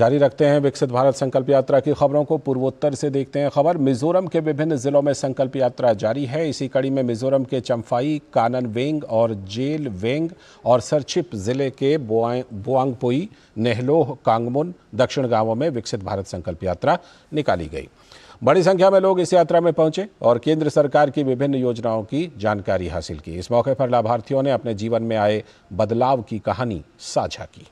जारी रखते हैं विकसित भारत संकल्प यात्रा की खबरों को पूर्वोत्तर से देखते हैं खबर मिजोरम के विभिन्न जिलों में संकल्प यात्रा जारी है इसी कड़ी में मिजोरम के चंफाई कानन वेंग और जेल वेंग और सरछिप जिले के बोआंगपुई नेहलोह कांगमुन दक्षिण गांवों में विकसित भारत संकल्प यात्रा निकाली गई बड़ी संख्या में लोग इस यात्रा में पहुंचे और केंद्र सरकार की विभिन्न योजनाओं की जानकारी हासिल की इस मौके पर लाभार्थियों ने अपने जीवन में आए बदलाव की कहानी साझा की